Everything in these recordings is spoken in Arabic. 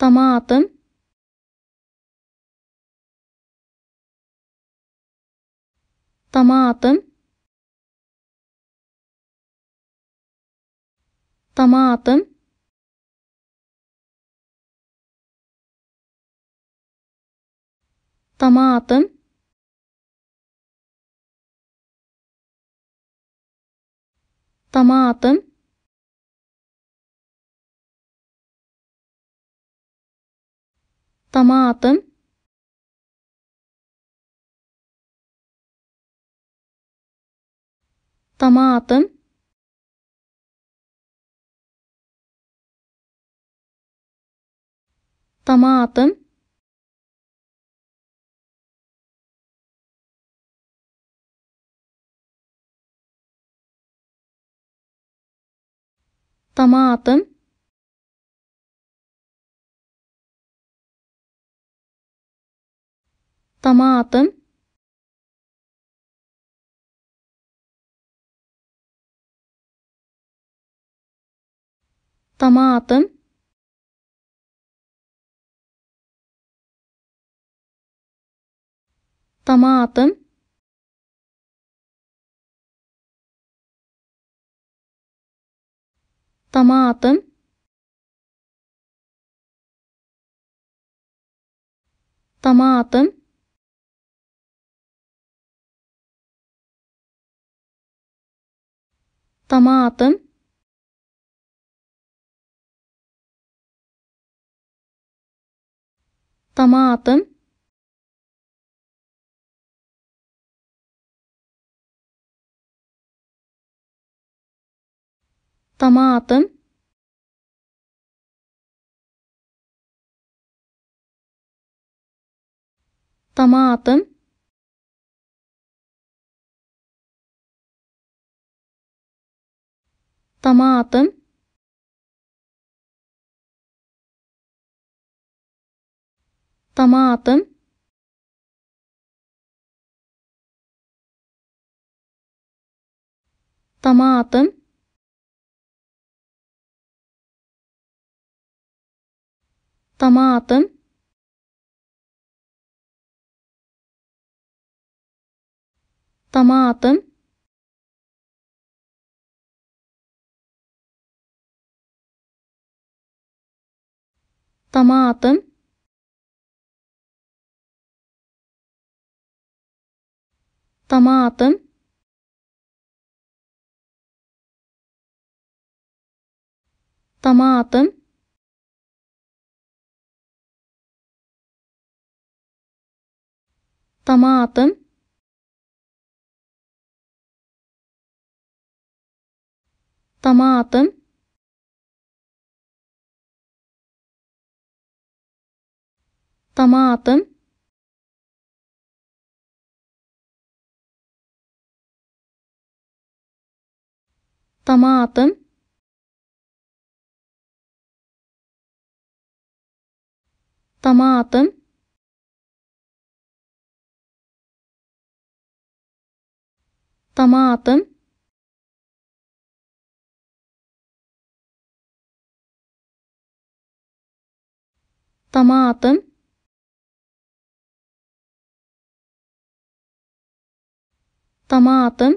طماطم طماطم طماطم طماطم طماطم طماطم طماطم طماطم طماطم طماطم طماطم طماطم طماطم طماطم طماطم طماطم طماطم طماطم طماطم طماطم طماطم طماطم طماطم طماطم طماطم طماطم طماطم طماطم طماطم طماطم طماطم طماطم طماطم طماطم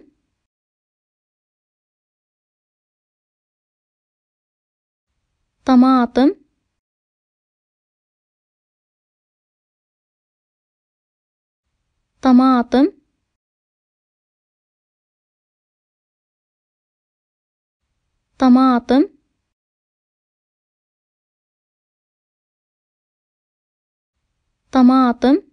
طماطم طماطم طماطم طماطم